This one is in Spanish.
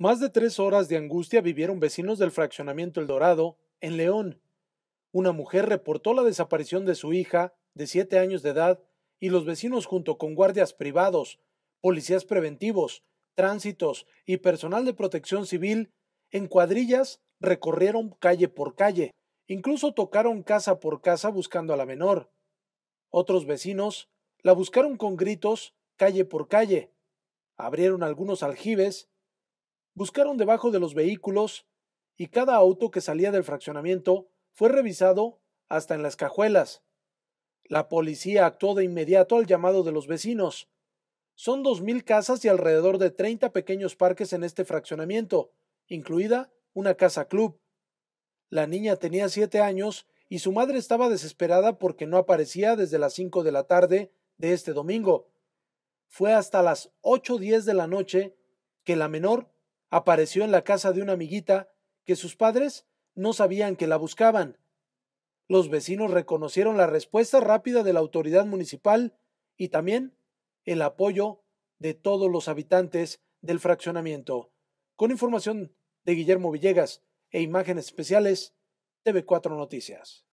Más de tres horas de angustia vivieron vecinos del fraccionamiento El Dorado, en León. Una mujer reportó la desaparición de su hija, de siete años de edad, y los vecinos junto con guardias privados, policías preventivos, tránsitos y personal de protección civil, en cuadrillas recorrieron calle por calle, incluso tocaron casa por casa buscando a la menor. Otros vecinos la buscaron con gritos calle por calle, abrieron algunos aljibes buscaron debajo de los vehículos y cada auto que salía del fraccionamiento fue revisado hasta en las cajuelas. La policía actuó de inmediato al llamado de los vecinos. Son 2.000 casas y alrededor de 30 pequeños parques en este fraccionamiento, incluida una casa club. La niña tenía 7 años y su madre estaba desesperada porque no aparecía desde las 5 de la tarde de este domingo. Fue hasta las 8.10 de la noche que la menor Apareció en la casa de una amiguita que sus padres no sabían que la buscaban. Los vecinos reconocieron la respuesta rápida de la autoridad municipal y también el apoyo de todos los habitantes del fraccionamiento. Con información de Guillermo Villegas e imágenes especiales, TV4 Noticias.